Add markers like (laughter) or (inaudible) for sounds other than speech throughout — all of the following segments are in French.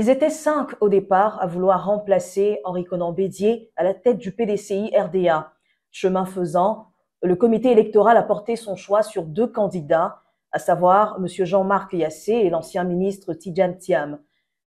Ils étaient cinq au départ à vouloir remplacer Henri Conan Bédier à la tête du PDCI RDA. Chemin faisant, le comité électoral a porté son choix sur deux candidats, à savoir M. Jean-Marc Yassé et l'ancien ministre tijan Thiam.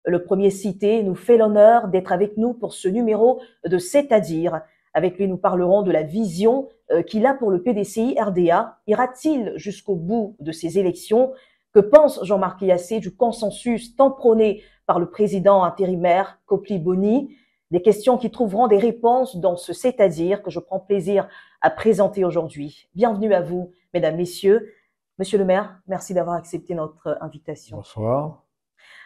Le premier cité nous fait l'honneur d'être avec nous pour ce numéro de C'est-à-dire. Avec lui, nous parlerons de la vision euh, qu'il a pour le PDCI RDA. Ira-t-il jusqu'au bout de ces élections que pense Jean-Marc Yassé du consensus tant prôné par le président intérimaire Copli-Boni Des questions qui trouveront des réponses dans ce c'est-à-dire que je prends plaisir à présenter aujourd'hui. Bienvenue à vous, mesdames, messieurs. Monsieur le maire, merci d'avoir accepté notre invitation. Bonsoir.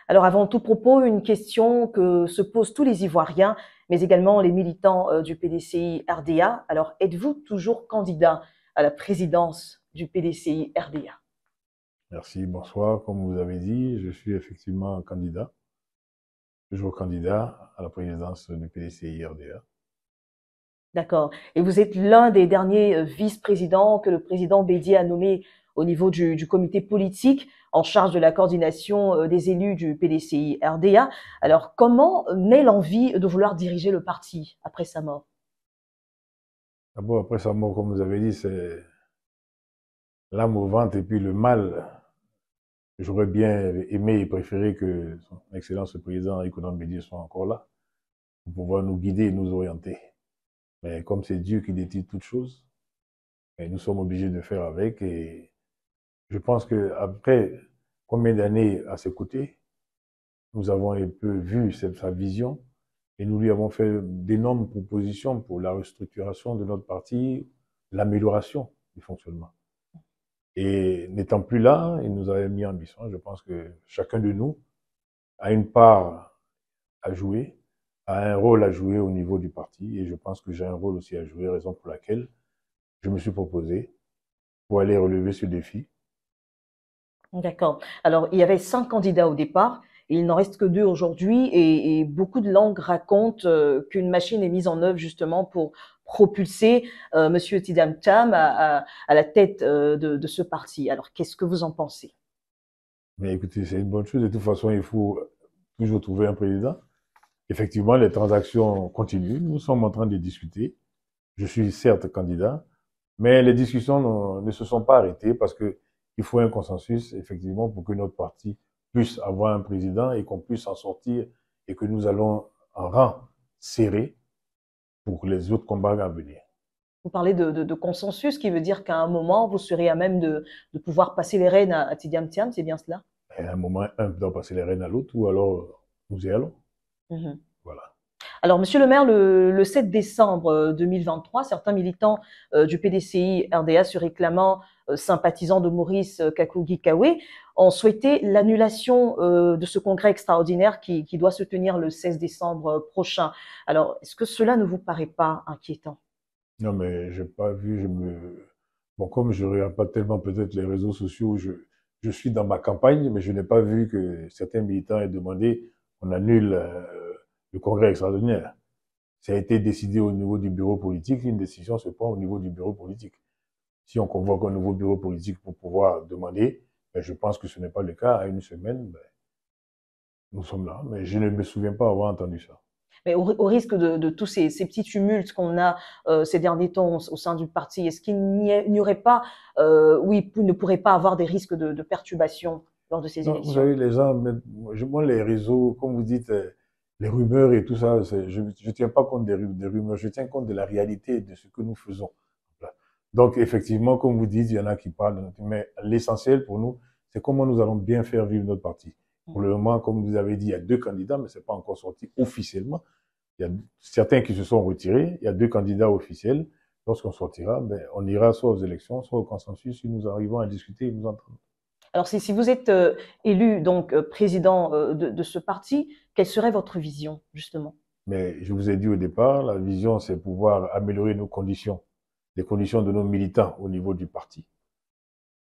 Alors avant tout propos, une question que se posent tous les Ivoiriens, mais également les militants euh, du PDCI RDA. Alors êtes-vous toujours candidat à la présidence du PDCI RDA Merci, bonsoir. Comme vous avez dit, je suis effectivement candidat, toujours candidat à la présidence du PDCI-RDA. D'accord. Et vous êtes l'un des derniers euh, vice-présidents que le président Bédié a nommé au niveau du, comité politique en charge de la coordination euh, des élus du PDCI-RDA. Alors, comment naît l'envie de vouloir diriger le parti après sa mort D'abord, après sa mort, comme vous avez dit, c'est l'âme au et puis le mal J'aurais bien aimé et préféré que son Excellence le Président Économe dieu soit encore là pour pouvoir nous guider et nous orienter. Mais comme c'est Dieu qui détient toutes choses, nous sommes obligés de faire avec. Et je pense que après combien d'années à ses côtés, nous avons un peu vu sa vision et nous lui avons fait d'énormes propositions pour la restructuration de notre parti, l'amélioration du fonctionnement. Et n'étant plus là, il nous avait mis en mission. Je pense que chacun de nous a une part à jouer, a un rôle à jouer au niveau du parti. Et je pense que j'ai un rôle aussi à jouer, raison pour laquelle je me suis proposé pour aller relever ce défi. D'accord. Alors, il y avait cinq candidats au départ. Il n'en reste que deux aujourd'hui et, beaucoup de langues racontent euh, qu'une machine est mise en œuvre justement pour propulser euh, Monsieur Tidam Tam à, la tête euh, de, ce parti. Alors qu'est-ce que vous en pensez Mais écoutez, c'est une bonne chose. De toute façon, il faut toujours trouver un président. Effectivement, les transactions continuent. Nous sommes en train de discuter. Je suis certes candidat, mais les discussions ne se sont pas arrêtées parce qu'il faut un consensus effectivement pour que notre parti puisse avoir un président et qu'on puisse en sortir et que nous allons en rang serré pour les autres combats à venir. Vous parlez de, consensus, qui veut dire qu'à un moment, vous serez à même de, pouvoir passer les rênes à, Tidiam Tiam, c'est bien cela À un moment, un doit passer les rênes à l'autre, ou alors nous y allons. Mhm. Voilà. Alors, Monsieur le maire, le, 7 décembre 2023, euh, certains militants euh, du PDCI RDA se réclamant sympathisant euh, sympathisants de Maurice Kakugi kawé ont souhaité l'annulation de ce congrès extraordinaire qui, doit se tenir le 16 décembre prochain. Alors, est-ce que cela ne vous paraît pas inquiétant Non, mais je n'ai pas vu. Je me... Bon, comme je regarde pas tellement peut-être les réseaux sociaux, je, je suis dans ma campagne, mais je n'ai pas vu que certains militants aient demandé on annule le congrès extraordinaire. Ça a été décidé au niveau du bureau politique. Une décision se prend au niveau du bureau politique. Si on convoque un nouveau bureau politique pour pouvoir demander, ben, je pense que ce n'est pas le cas. À une semaine, ben, nous sommes là. Mais je ne me souviens pas avoir entendu ça. Mais au, risque de, tous ces, petits tumultes qu'on a euh, ces derniers temps au, sein du parti, est-ce qu'il n'y aurait pas, euh, oui, ne pourrait pas avoir des risques de, perturbation lors de ces élections Vous savez, les gens, moi, les réseaux, comme vous dites, euh, les rumeurs et tout ça, je ne tiens pas compte des, rumeurs, je tiens compte de la réalité de ce que nous faisons. Donc, effectivement, comme vous dites, il y en a qui parlent, mais l'essentiel pour nous, c'est comment nous allons bien faire vivre notre parti. Mm. Pour le moment, comme vous avez dit, il y a deux candidats, mais ce n'est pas encore sorti officiellement. Il y a certains qui se sont retirés, il y a deux candidats officiels. Lorsqu'on sortira, ben, on ira soit aux élections, soit au consensus, si nous arrivons à discuter et nous entendre. Alors, si, vous êtes euh, élu, donc, euh, président euh, de, de, ce parti, quelle serait votre vision, justement Mais je vous ai dit au départ, la vision, c'est pouvoir améliorer nos conditions, les conditions de nos militants au niveau du parti.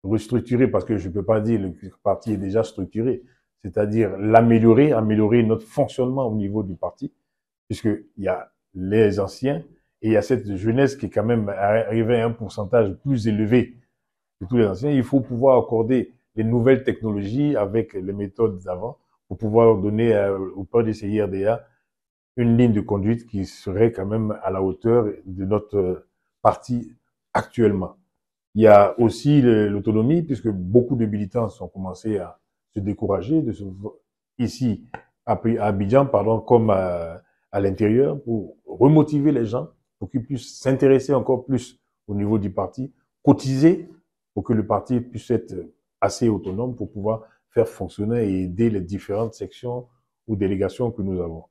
Restructurer, parce que je ne peux pas dire le parti est déjà structuré, c'est-à-dire l'améliorer, améliorer notre fonctionnement au niveau du parti, puisqu'il y a les anciens et il y a cette jeunesse qui est quand même arrivée à un pourcentage plus élevé que tous les anciens. Il faut pouvoir accorder les nouvelles technologies avec les méthodes d'avant pour pouvoir donner euh, au peuple des CIRDA une ligne de conduite qui serait quand même à la hauteur de notre euh, parti actuellement. Il y a aussi l'autonomie, puisque beaucoup de militants sont commencés à se décourager de se, ici à Abidjan, pardon, comme euh, à l'intérieur, pour remotiver les gens, pour qu'ils puissent s'intéresser encore plus au niveau du parti, cotiser pour que le parti puisse être assez autonome pour pouvoir faire fonctionner et aider les différentes sections ou délégations que nous avons.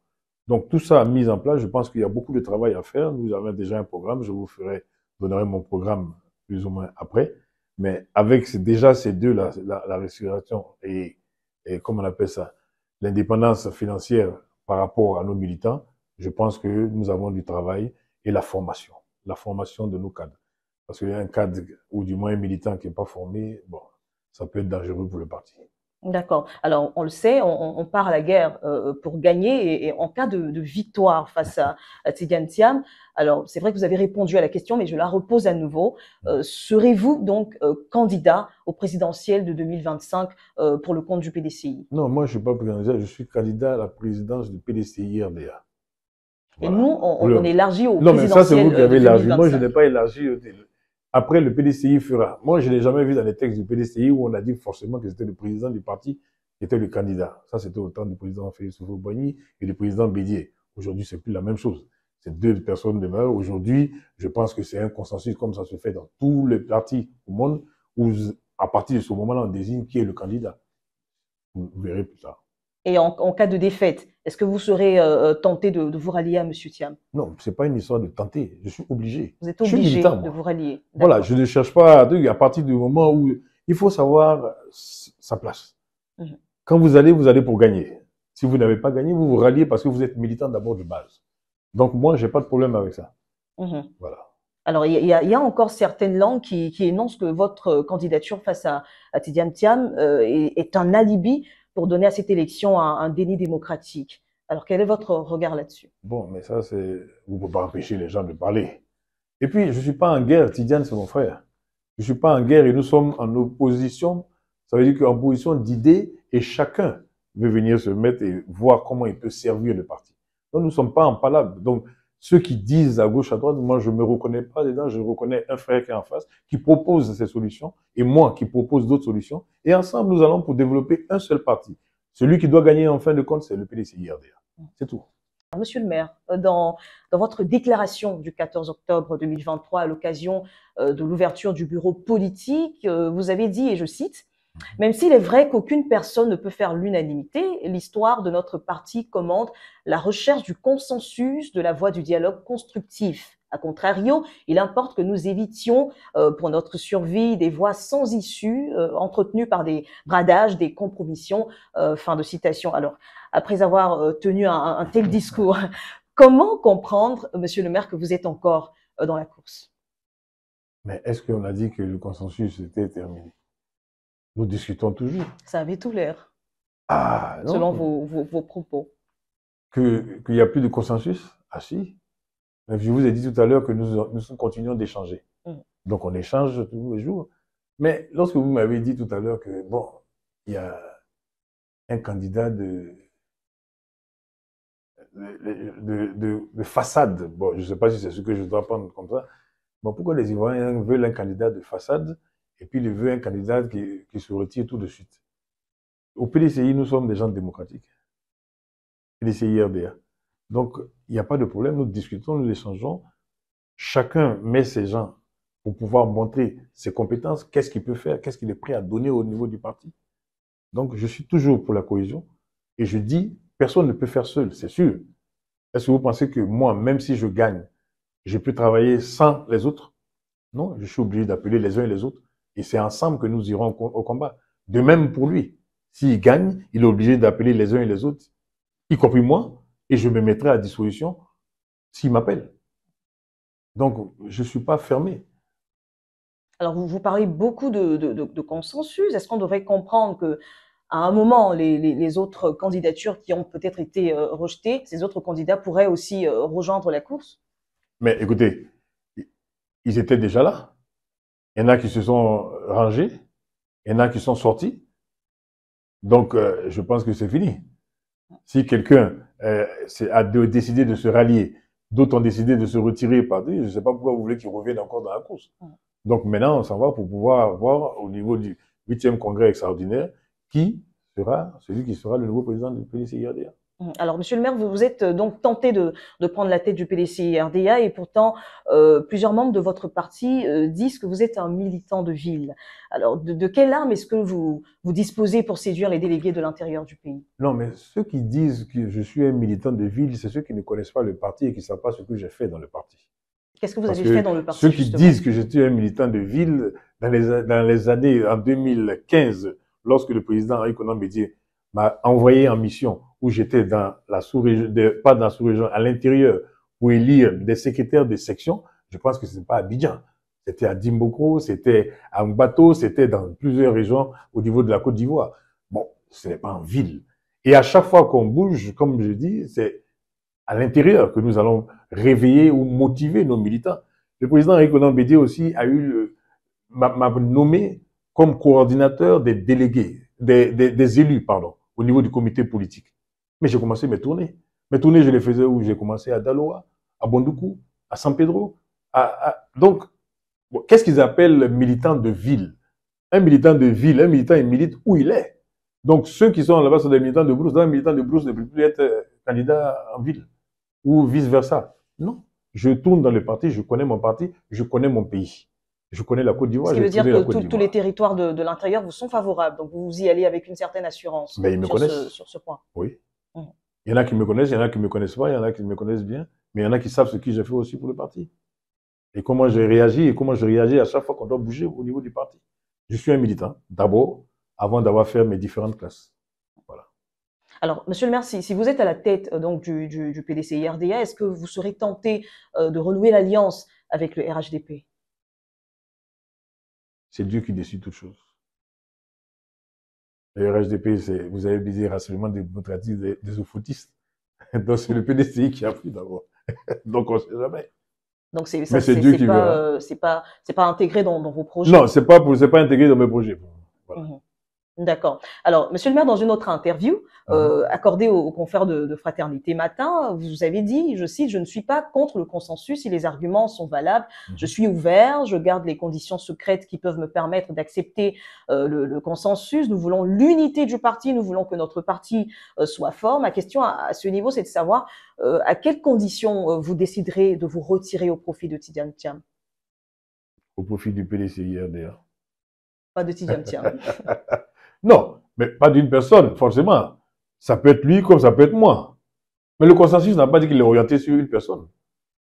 Donc tout ça mis en place, je pense qu'il y a beaucoup de travail à faire. Nous avons déjà un programme, je vous ferai, donnerai mon programme plus ou moins après. Mais avec déjà ces deux, la, la, restauration et, et, on appelle ça, l'indépendance financière par rapport à nos militants, je pense que nous avons du travail et la formation, la formation de nos cadres. Parce qu'il y a un cadre ou du moins un militant qui n'est pas formé, bon, ça peut être dangereux pour le parti. D'accord. Alors, on le sait, on, part à la guerre euh, euh, pour gagner et, en cas de, victoire face à, à alors c'est vrai que vous avez répondu à la question, mais je la repose à nouveau. Euh, mm. Serez-vous donc candidat au présidentiel de 2025 pour le compte du PDCI Non, moi je ne suis pas candidat, je suis candidat à la présidence du PDCI RDA. Et nous, on, élargit au présidentiel. Non, mais ça, c'est vous qui avez élargi. Moi, je n'ai pas élargi après, le PDCI fera. Moi, je n'ai jamais vu dans les textes du PDCI où on a dit forcément que c'était le président du parti qui était le candidat. Ça, c'était au temps du président Félix Soufou-Boigny et du président Bédier. Aujourd'hui, c'est plus la même chose. C'est deux personnes de Aujourd'hui, je pense que c'est un consensus comme ça se fait dans tous les partis au monde où, à partir de ce moment-là, on désigne qui est le candidat. Vous verrez plus tard. Et en, cas de défaite, est-ce que vous serez euh, euh, tenté de, vous rallier à M. Thiam Non, ce n'est pas une histoire de tenter. Je suis obligé. Vous êtes obligé de vous rallier. Voilà, je ne cherche pas à, à partir du moment où il faut savoir euh, sa place. Mhm. Quand vous allez, vous allez pour gagner. Si vous n'avez pas gagné, vous vous ralliez parce que vous êtes militant d'abord de base. Donc moi, je n'ai pas de problème avec ça. Mhm. Voilà. Alors, il y, a encore certaines langues qui, énoncent que votre candidature face à, à Tidiam Tiam est, est, un alibi pour donner à cette élection un, déni démocratique. Alors, quel est votre regard là-dessus Bon, mais ça, c'est... Vous ne pouvez pas empêcher les gens de parler. Et puis, je ne suis pas en guerre. Tidiane, c'est mon frère. Je ne suis pas en guerre et nous sommes en opposition. Ça veut dire qu'en position d'idées et chacun veut venir se mettre et voir comment il peut servir le parti. Donc, nous ne sommes pas en palabre. Donc, ceux qui disent à gauche, à droite, moi je ne me reconnais pas dedans, je reconnais un frère qui est en face, qui propose ces solutions, et moi qui propose d'autres solutions. Et ensemble, nous allons pour développer un seul parti. Celui qui doit gagner en fin de compte, c'est le pdc C'est tout. Monsieur le maire, euh, dans, dans, votre déclaration du 14 octobre 2023 à l'occasion euh, de l'ouverture du bureau politique, euh, vous avez dit, et je cite, Mmh. Même s'il est vrai qu'aucune personne ne peut faire l'unanimité, l'histoire de notre parti commande la recherche du consensus, de la voie du dialogue constructif. A contrario, il importe que nous évitions, euh, pour notre survie, des voies sans issue, euh, entretenues par des bradages, des compromissions. Euh, fin de citation. Alors, après avoir tenu un tel discours, (laughs) comment comprendre, Monsieur le maire, que vous êtes encore dans la course Mais est-ce qu'on a dit que le consensus était terminé nous discutons toujours. Ça avait tout l'air. Ah, Selon vos, propos. Qu'il n'y a plus de consensus Ah si. Je vous ai dit tout à l'heure que nous, nous continuons d'échanger. Mm. Donc on échange tous les jours. Mais lorsque vous m'avez dit tout à l'heure que, bon, il y a un candidat de, façade, bon, je ne sais pas si c'est ce que je dois prendre comme ça, bon, pourquoi les Ivoiriens veulent un candidat de façade et puis il veut un candidat qui, se retire tout de suite. Au PDCI, nous sommes des gens démocratiques. PDCI RDA. Donc, il n'y a pas de problème, nous discutons, nous échangeons. Chacun met ses gens pour pouvoir montrer ses compétences, qu'est-ce qu'il peut faire, qu'est-ce qu'il est prêt à donner au niveau du parti. Donc, je suis toujours pour la cohésion et je dis, personne ne peut faire seul, c'est sûr. Est-ce que vous pensez que moi, même si je gagne, je peux travailler sans les autres Non, je suis obligé d'appeler les uns et les autres et c'est ensemble que nous irons au combat. De même pour lui. S'il gagne, il est obligé d'appeler les uns et les autres, y compris moi, et je me mettrai à disposition s'il m'appelle. Donc, je ne suis pas fermé. Alors, vous, parlez beaucoup de, consensus. Est-ce qu'on devrait comprendre que à un moment, les, autres candidatures qui ont peut-être été euh, rejetées, ces autres candidats pourraient aussi euh, rejoindre la course Mais écoutez, ils étaient déjà là. Il y en a qui se sont rangés, il y en a qui sont sortis. Donc, euh, je pense que c'est fini. Si quelqu'un euh, a décidé de se rallier, d'autres ont décidé de se retirer, pardon, je ne sais pas pourquoi vous voulez qu'ils reviennent encore dans la course. Donc maintenant, on s'en va pour pouvoir voir au niveau du 8e congrès extraordinaire qui sera celui qui sera le nouveau président du PNCIRDA. Alors, Monsieur le maire, vous vous êtes euh, donc tenté de, prendre la tête du PDC RDA et pourtant, euh, plusieurs membres de votre parti euh, disent que vous êtes un militant de ville. Alors, de, quelle arme est-ce que vous, vous disposez pour séduire les délégués de l'intérieur du pays Non, mais ceux qui disent que je suis un militant de ville, c'est ceux qui ne connaissent pas le parti et qui ne savent pas ce que j'ai fait dans le parti. Qu'est-ce que vous avez fait dans le parti Ceux qui disent que j'étais un militant de ville, dans les, années en 2015, lorsque le président Henri Conan m'a envoyé en mission où j'étais dans la sous-région, pas dans la sous-région, à l'intérieur, pour élire des secrétaires de section, je pense que ce n'est pas à Abidjan. C'était à Dimboko, c'était à Mbato, c'était dans plusieurs régions au niveau de la Côte d'Ivoire. Bon, ce n'est pas en ville. Et à chaque fois qu'on bouge, comme je dis, c'est à l'intérieur que nous allons réveiller ou motiver nos militants. Le président Eric Bédé aussi a eu m'a nommé comme coordinateur des délégués, des élus, pardon, au niveau du comité politique. Mais j'ai commencé mes tournées. Mes tournées, je les faisais où j'ai commencé à Daloa, à Bondoukou, à San Pedro. À, Donc, qu'est-ce qu'ils appellent militant de ville Un militant de ville, un militant, il milite où il est. Donc, ceux qui sont là-bas sont des militants de brousse. un militant de brousse ne peut plus être euh, candidat en ville ou vice-versa. Non. Je tourne dans le parti, je connais mon parti, je connais mon pays. Je connais la Côte d'Ivoire. Ce qui veut dire que tous les territoires de, l'intérieur vous sont favorables. Donc, vous y allez avec une certaine assurance Mais me sur, sur ce point. Oui. Il y en a qui me connaissent, il y en a qui ne me connaissent pas, il y en a qui me connaissent bien, mais il y en a qui savent ce que j'ai fait aussi pour le parti. Et comment j'ai réagi et comment je réagis à chaque fois qu'on doit bouger au niveau du parti. Je suis un militant, d'abord, avant d'avoir fait mes différentes classes. Voilà. Alors, monsieur le maire, si, vous êtes à la tête euh, donc, du, du, du est-ce que vous serez tenté euh, de renouer l'alliance avec le RHDP C'est Dieu qui décide toutes choses. Le RHDP, vous avez visé Rassemblement démocratique des, des oufotistes. (laughs) Donc, c'est le PDCI qui a pris d'abord. (laughs) Donc, on ne sait jamais. Donc, c'est, ça, qui pas, euh, pas, intégré dans, vos projets. Non, c'est pas, pas intégré dans mes projets. Mmh. D'accord. Alors, Monsieur le maire, dans une autre interview ah ah. Euh, accordée au confrère de, Fraternité Matin, vous avez dit, je cite, je ne suis pas contre le consensus si les arguments sont valables. Mmh. Je suis ouvert, je garde les conditions secrètes qui peuvent me permettre d'accepter euh, le, consensus. Nous voulons l'unité du parti, nous voulons que notre parti euh, soit fort. Ma question à, ce niveau, c'est de savoir à quelles conditions vous déciderez de vous retirer au profit de Tidiane Tiam. Au profit du PDCIR, d'ailleurs. Pas de Tidiane Tiam. (laughs) Non, mais pas d'une personne, forcément. Ça peut être lui comme ça peut être moi. Mais le consensus n'a pas dit qu'il est orienté sur une personne.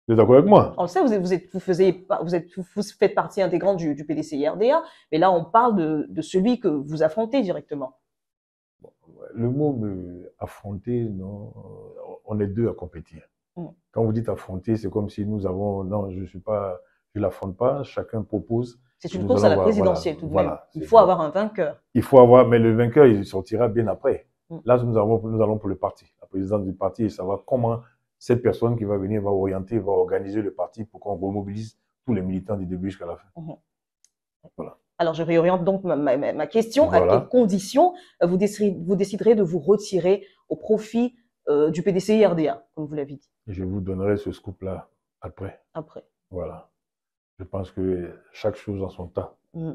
Vous êtes d'accord avec moi On le sait, vous, vous, faites partie intégrante du, du PDC-IRDA, mais là, on parle de, celui que vous affrontez directement. le mot affronter, non, on est deux à compétir. Mm. Quand vous dites affronter, c'est comme si nous avons, non, je ne suis pas, je l'affronte pas, chacun propose c'est une course à la présidentielle tout de même. Voilà, il faut avoir un vainqueur. Il faut avoir, mais le vainqueur, il sortira bien après. Mm. Là, nous, avons, nous allons pour le parti. La présidente du parti, et savoir comment cette personne qui va venir va orienter, va organiser le parti pour qu'on remobilise tous les militants du début jusqu'à la fin. Mm-hmm. Voilà. Alors, je réoriente donc ma, question. À quelles conditions vous déciderez, de vous retirer au profit euh, du PDCI-RDA, comme vous l'avez dit Je vous donnerai ce scoop-là après. Après. Voilà. Je pense que chaque chose en son temps. Mm.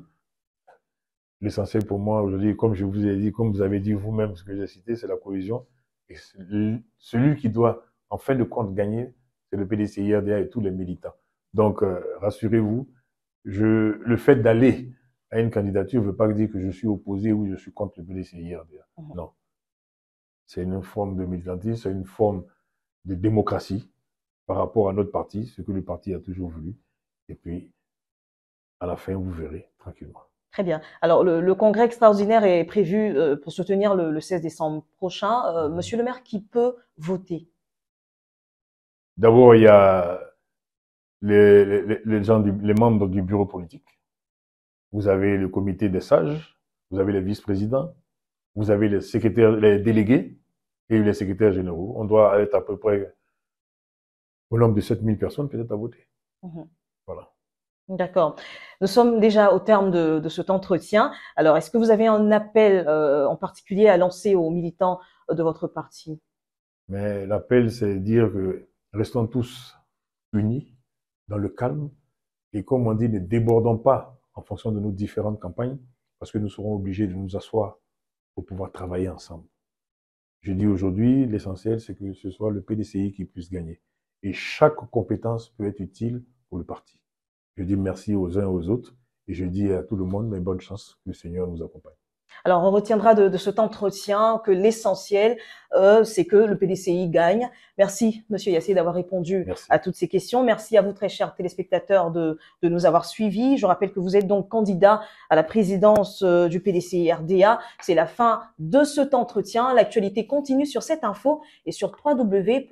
L'essentiel pour moi aujourd'hui, comme je vous ai dit, comme vous avez dit vous-même ce que j'ai cité, c'est la cohésion. celui, qui doit, en fin de compte, gagner, c'est le PDCIRDA et tous les militants. Donc, euh, rassurez-vous, le fait d'aller à une candidature ne veut pas dire que je suis opposé ou je suis contre le PDCIRDA. Mm-hmm. Non. C'est une forme de militantisme, c'est une forme de démocratie par rapport à notre parti, ce que le parti a toujours voulu. Et puis, à la fin, vous verrez tranquillement. Très bien. Alors, le, congrès extraordinaire est prévu euh, pour se tenir le, 16 décembre prochain. Euh, mhm. Monsieur le maire, qui peut voter D'abord, il y a les, membres du bureau politique. Vous avez le comité des sages, vous avez les vice-présidents, vous avez les les délégués et les secrétaires généraux. On doit être à peu près au nombre de 7000 personnes peut-être à voter. Mhm. D'accord. Nous sommes déjà au terme de, cet entretien. Alors, est-ce que vous avez un appel euh, en particulier à lancer aux militants de votre parti Mais l'appel, c'est dire que restons tous unis, dans le calme, et comme on dit, ne débordons pas en fonction de nos différentes campagnes, parce que nous serons obligés de nous asseoir pour pouvoir travailler ensemble. Je dis aujourd'hui, l'essentiel, c'est que ce soit le PDCI qui puisse gagner. Et chaque compétence peut être utile pour le parti. Je dis merci aux uns et aux autres. Et je dis à tout le monde, mais bonne chance, que le Seigneur nous accompagne. Alors, on retiendra de, de cet entretien que l'essentiel, euh, c'est que le PDCI gagne. Merci, Monsieur Yassé, d'avoir répondu à toutes ces questions. Merci à vous, très chers téléspectateurs, de, nous avoir suivis. Je rappelle que vous êtes donc candidat à la présidence euh, du PDCI RDA. C'est la fin de cet entretien. L'actualité continue sur cette info et sur www.setinfo.ci.